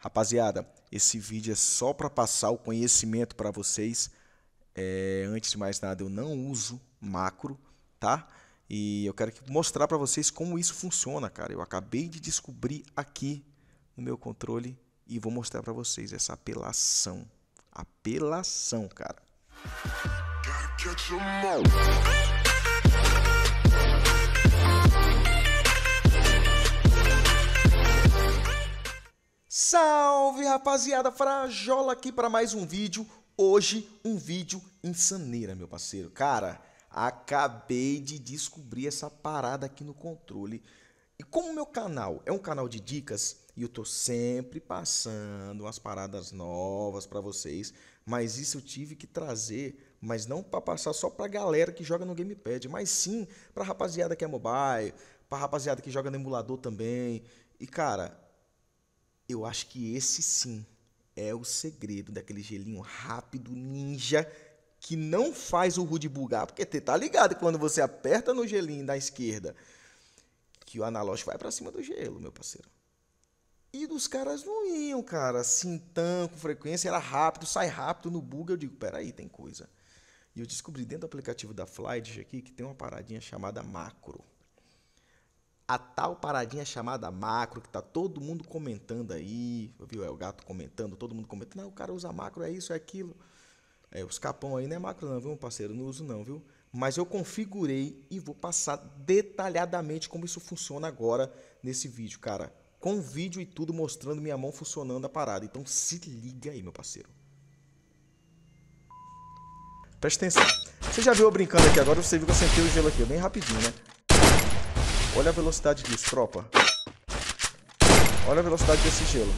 Rapaziada, esse vídeo é só para passar o conhecimento para vocês. É, antes de mais nada, eu não uso macro, tá? E eu quero mostrar para vocês como isso funciona, cara. Eu acabei de descobrir aqui no meu controle e vou mostrar para vocês essa apelação. Apelação, cara. Gotta Salve rapaziada, Frajola aqui para mais um vídeo. Hoje um vídeo insaneira, meu parceiro. Cara, acabei de descobrir essa parada aqui no controle. E como meu canal é um canal de dicas e eu tô sempre passando umas paradas novas para vocês, mas isso eu tive que trazer, mas não para passar só pra galera que joga no gamepad, mas sim pra rapaziada que é mobile, pra rapaziada que joga no emulador também. E cara, eu acho que esse sim é o segredo daquele gelinho rápido, ninja, que não faz o Rude bugar. Porque você tá ligado que quando você aperta no gelinho da esquerda, que o analógico vai para cima do gelo, meu parceiro. E dos caras não iam, cara, assim, tão com frequência, era rápido, sai rápido no bug. Eu digo, peraí, tem coisa. E eu descobri dentro do aplicativo da Flight aqui que tem uma paradinha chamada macro a tal paradinha chamada macro, que tá todo mundo comentando aí, viu? É o gato comentando, todo mundo comentando, não, ah, o cara usa macro, é isso, é aquilo. É, os capão aí não é macro não, viu, meu parceiro? Não uso não, viu? Mas eu configurei e vou passar detalhadamente como isso funciona agora nesse vídeo, cara. Com vídeo e tudo mostrando minha mão funcionando a parada. Então se liga aí, meu parceiro. Presta atenção. Você já viu eu brincando aqui agora, você viu que eu sentei o gelo aqui, bem rapidinho, né? Olha a velocidade disso, tropa. Olha a velocidade desse gelo.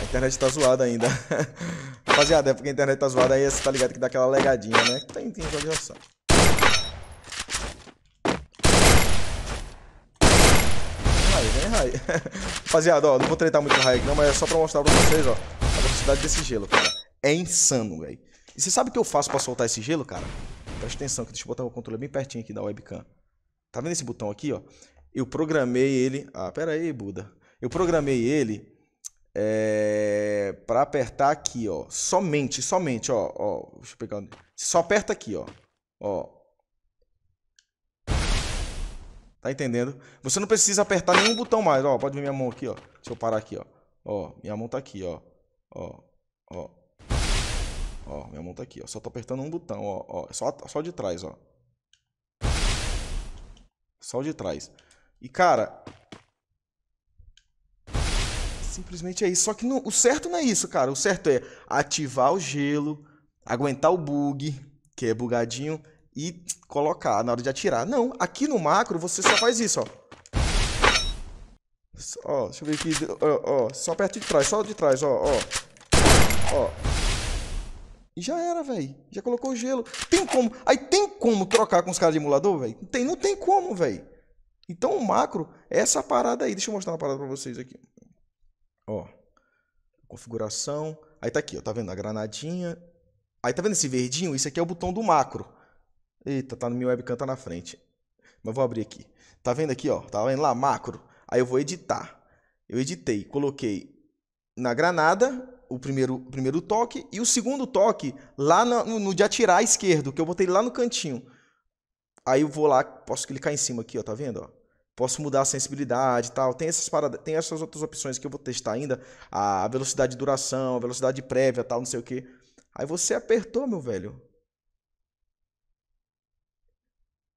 A internet tá zoada ainda. Rapaziada, é porque a internet tá zoada aí, você tá ligado que dá aquela legadinha, né? Tem, tem jogo Aí, vem raio. Rapaziada, ó, não vou tretar muito raio aqui não, mas é só pra mostrar pra vocês, ó, a velocidade desse gelo, cara. É insano, velho. E você sabe o que eu faço para soltar esse gelo, cara? Presta atenção, que deixa eu botar o controle bem pertinho aqui da webcam. Tá vendo esse botão aqui, ó? Eu programei ele. Ah, pera aí, Buda. Eu programei ele é, para apertar aqui, ó. Somente, somente, ó, ó. Deixa eu pegar. Você só aperta aqui, ó. Ó. Tá entendendo? Você não precisa apertar nenhum botão mais, ó. Pode ver minha mão aqui, ó. Deixa eu parar aqui, ó. Ó, minha mão tá aqui, ó. Ó, ó. Ó, minha mão tá aqui, ó. Só tô apertando um botão, ó. ó. Só, só de trás, ó. Só de trás. E, cara... Simplesmente é isso. Só que não, o certo não é isso, cara. O certo é ativar o gelo, aguentar o bug, que é bugadinho, e colocar na hora de atirar. Não, aqui no macro você só faz isso, ó. Ó, deixa eu ver aqui. Ó, ó, só perto de trás, só de trás, ó, ó. E já era, velho. Já colocou gelo. Tem como. Aí tem como trocar com os caras de emulador, velho? Tem, não tem como, velho. Então o macro é essa parada aí. Deixa eu mostrar uma parada pra vocês aqui. Ó. Configuração. Aí tá aqui, ó. Tá vendo a granadinha? Aí tá vendo esse verdinho? Isso aqui é o botão do macro. Eita, tá no meu webcam, tá na frente. Mas vou abrir aqui. Tá vendo aqui, ó? Tá vendo lá? Macro. Aí eu vou editar. Eu editei, coloquei na granada o primeiro, o primeiro toque e o segundo toque lá no, no de atirar esquerdo, que eu botei lá no cantinho. Aí eu vou lá, posso clicar em cima aqui, ó, tá vendo? Ó? Posso mudar a sensibilidade e tal. Tem essas tem essas outras opções que eu vou testar ainda. A velocidade de duração, a velocidade prévia, tal, não sei o que. Aí você apertou, meu velho.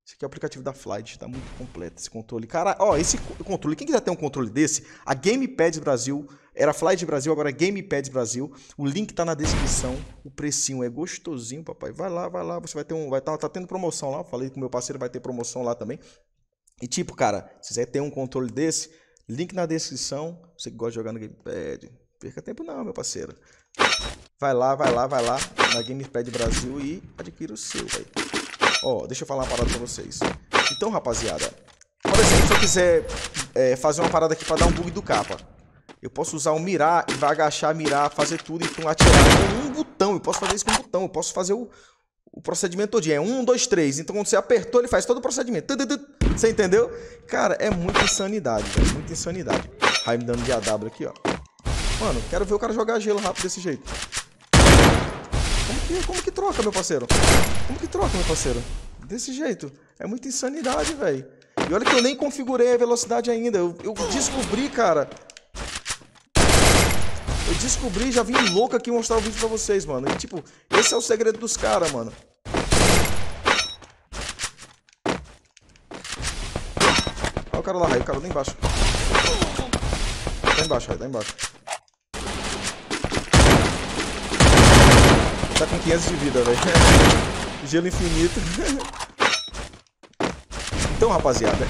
Esse aqui é o aplicativo da Flight, tá muito completo esse controle. Cara, ó, esse controle, quem quiser ter um controle desse, a Gamepad Brasil, era Flight Brasil, agora é Gamepad Brasil. O link tá na descrição. O precinho é gostosinho, papai. Vai lá, vai lá, você vai ter um, vai tá, tá tendo promoção lá. falei com meu parceiro, vai ter promoção lá também. E tipo, cara, se quiser ter um controle desse, link na descrição. Você que gosta de jogar no Gamepad, perca tempo não, meu parceiro. Vai lá, vai lá, vai lá na Gamepad Brasil e adquira o seu, velho. Ó, deixa eu falar uma parada pra vocês. Então, rapaziada, por exemplo, se eu quiser é, fazer uma parada aqui pra dar um bug do capa, eu posso usar o mirar e vai agachar, mirar, fazer tudo e então, atirar com um botão. Eu posso fazer isso com um botão. Eu posso fazer o, o procedimento todinho. É um, dois, três. Então, quando você apertou, ele faz todo o procedimento. Você entendeu? Cara, é muita insanidade, velho. Muita insanidade. Raio me dando de AW aqui, ó. Mano, quero ver o cara jogar gelo rápido desse jeito como que troca, meu parceiro? Como que troca, meu parceiro? Desse jeito. É muita insanidade, velho. E olha que eu nem configurei a velocidade ainda. Eu, eu descobri, cara. Eu descobri, já vim louco aqui mostrar o vídeo pra vocês, mano. E, tipo, esse é o segredo dos caras, mano. Olha o cara lá, aí O cara lá embaixo. Tá embaixo, aí, Tá embaixo. Tá com 500 de vida, velho. Gelo infinito. então, rapaziada.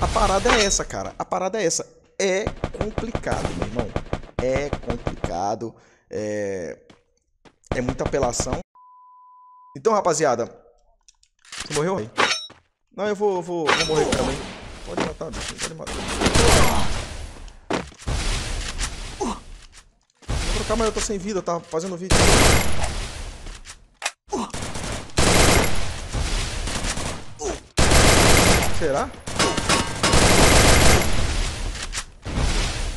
A parada é essa, cara. A parada é essa. É complicado, meu irmão. É complicado. É... É muita apelação. Então, rapaziada. Você morreu? Não, eu vou, vou, vou morrer também. Pode matar, bicho. Pode matar. Calma aí, eu tô sem vida, tá fazendo vídeo. Será?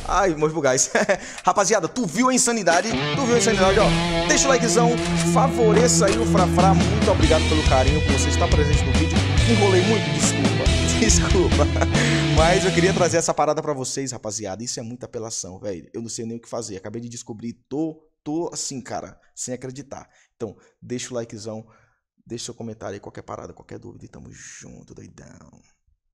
Ai, meus bugais. Rapaziada, tu viu a insanidade? Tu viu a insanidade, ó. Deixa o likezão, favoreça aí o Frafra. Muito obrigado pelo carinho por você estar presente no vídeo. Enrolei muito, desculpa. Desculpa. Mas eu queria trazer essa parada para vocês, rapaziada. Isso é muita apelação, velho. Eu não sei nem o que fazer. Acabei de descobrir, tô, tô assim, cara, sem acreditar. Então, deixa o likezão, deixa seu comentário aí, qualquer parada, qualquer dúvida. E tamo junto, doidão.